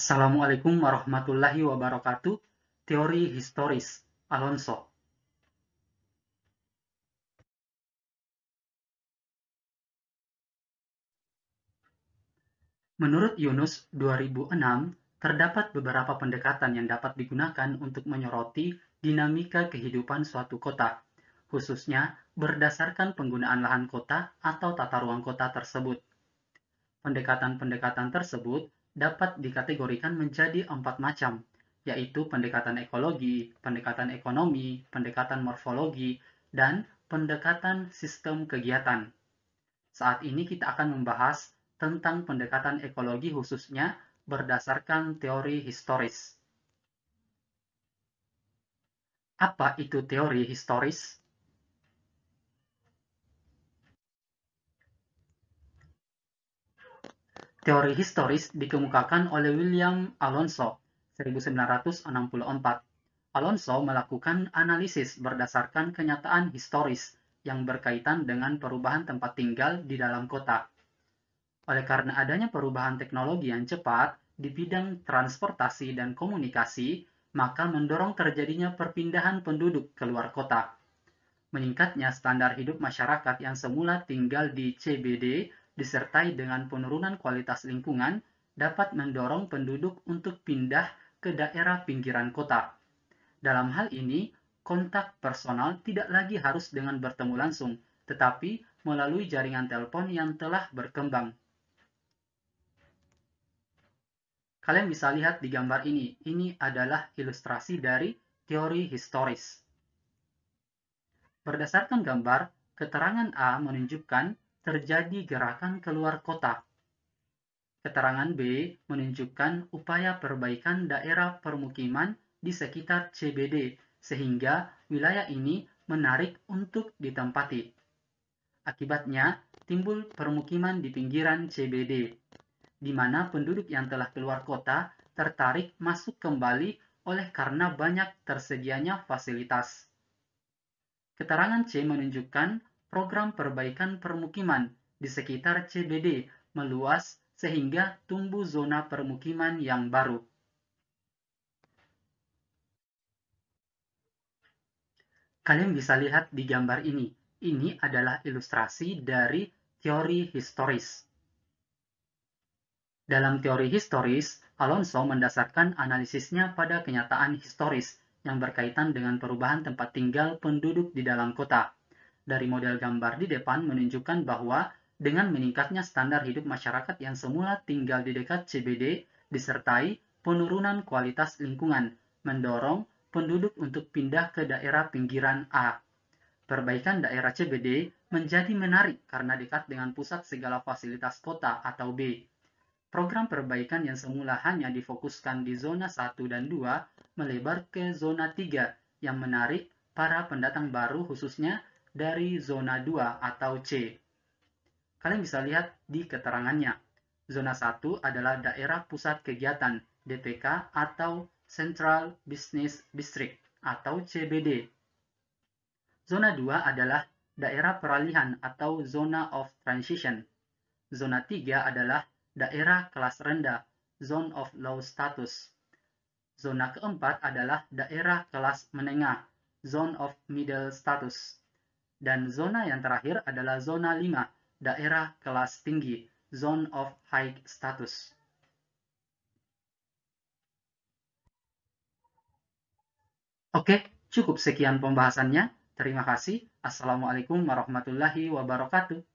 Assalamualaikum warahmatullahi wabarakatuh. Teori historis Alonso. Menurut Yunus 2006, terdapat beberapa pendekatan yang dapat digunakan untuk menyoroti dinamika kehidupan suatu kota, khususnya berdasarkan penggunaan lahan kota atau tata ruang kota tersebut. Pendekatan-pendekatan tersebut dapat dikategorikan menjadi empat macam, yaitu pendekatan ekologi, pendekatan ekonomi, pendekatan morfologi, dan pendekatan sistem kegiatan. Saat ini kita akan membahas tentang pendekatan ekologi khususnya berdasarkan teori historis. Apa itu teori historis? Teori historis dikemukakan oleh William Alonso 1964. Alonso melakukan analisis berdasarkan kenyataan historis yang berkaitan dengan perubahan tempat tinggal di dalam kota. Oleh karena adanya perubahan teknologi yang cepat di bidang transportasi dan komunikasi, maka mendorong terjadinya perpindahan penduduk keluar kota. Meningkatnya standar hidup masyarakat yang semula tinggal di CBD disertai dengan penurunan kualitas lingkungan dapat mendorong penduduk untuk pindah ke daerah pinggiran kota. Dalam hal ini, kontak personal tidak lagi harus dengan bertemu langsung, tetapi melalui jaringan telepon yang telah berkembang. Kalian bisa lihat di gambar ini, ini adalah ilustrasi dari teori historis. Berdasarkan gambar, keterangan A menunjukkan terjadi gerakan keluar kota. Keterangan B menunjukkan upaya perbaikan daerah permukiman di sekitar CBD sehingga wilayah ini menarik untuk ditempati. Akibatnya, timbul permukiman di pinggiran CBD, di mana penduduk yang telah keluar kota tertarik masuk kembali oleh karena banyak tersedianya fasilitas. Keterangan C menunjukkan program perbaikan permukiman di sekitar CBD meluas sehingga tumbuh zona permukiman yang baru. Kalian bisa lihat di gambar ini. Ini adalah ilustrasi dari teori historis. Dalam teori historis, Alonso mendasarkan analisisnya pada kenyataan historis yang berkaitan dengan perubahan tempat tinggal penduduk di dalam kota dari model gambar di depan menunjukkan bahwa dengan meningkatnya standar hidup masyarakat yang semula tinggal di dekat CBD disertai penurunan kualitas lingkungan, mendorong penduduk untuk pindah ke daerah pinggiran A. Perbaikan daerah CBD menjadi menarik karena dekat dengan pusat segala fasilitas kota atau B. Program perbaikan yang semula hanya difokuskan di zona 1 dan 2 melebar ke zona 3 yang menarik para pendatang baru khususnya dari zona 2 atau C. Kalian bisa lihat di keterangannya. Zona 1 adalah daerah pusat kegiatan DPK atau Central Business District atau CBD. Zona 2 adalah daerah peralihan atau zona of transition. Zona 3 adalah daerah kelas rendah, zone of low status. Zona keempat adalah daerah kelas menengah, zone of middle status. Dan zona yang terakhir adalah zona 5, daerah kelas tinggi, zone of high status. Oke, cukup sekian pembahasannya. Terima kasih. Assalamualaikum warahmatullahi wabarakatuh.